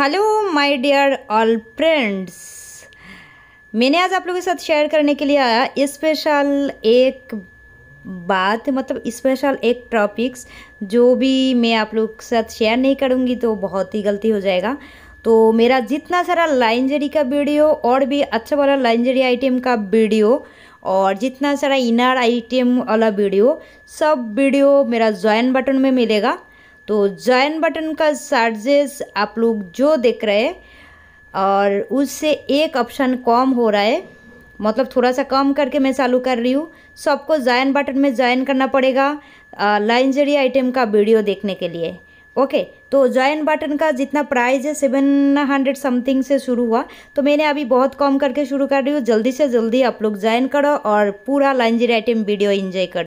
hello my dear all friends मैंने आज आप लोगों के साथ शेयर करने के लिए आया स्पेशल एक बात मतलब स्पेशल एक टॉपिक्स जो भी मैं आप लोग के साथ शेयर नहीं करूँगी तो बहुत ही गलती हो जाएगा तो मेरा जितना सारा लाइंजरी का वीडियो और भी अच्छा वाला लाइंजरी आइटम का वीडियो और जितना सारा इनर आइटम वाला वीडियो सब वीडियो मेरा ज्वाइन बटन में मिलेगा तो ज्वाइन बटन का चार्जेस आप लोग जो देख रहे हैं और उससे एक ऑप्शन कम हो रहा है मतलब थोड़ा सा कम करके मैं चालू कर रही हूँ सबको ज्वाइन बटन में ज्वाइन करना पड़ेगा लाइनजरी आइटम का वीडियो देखने के लिए ओके तो ज्वाइन बटन का जितना प्राइस है सेवन हंड्रेड समथिंग से शुरू हुआ तो मैंने अभी बहुत कम करके शुरू कर रही हूँ जल्दी से जल्दी आप लोग ज्वाइन करो और पूरा लाइनजरी आइटम वीडियो इन्जॉय करो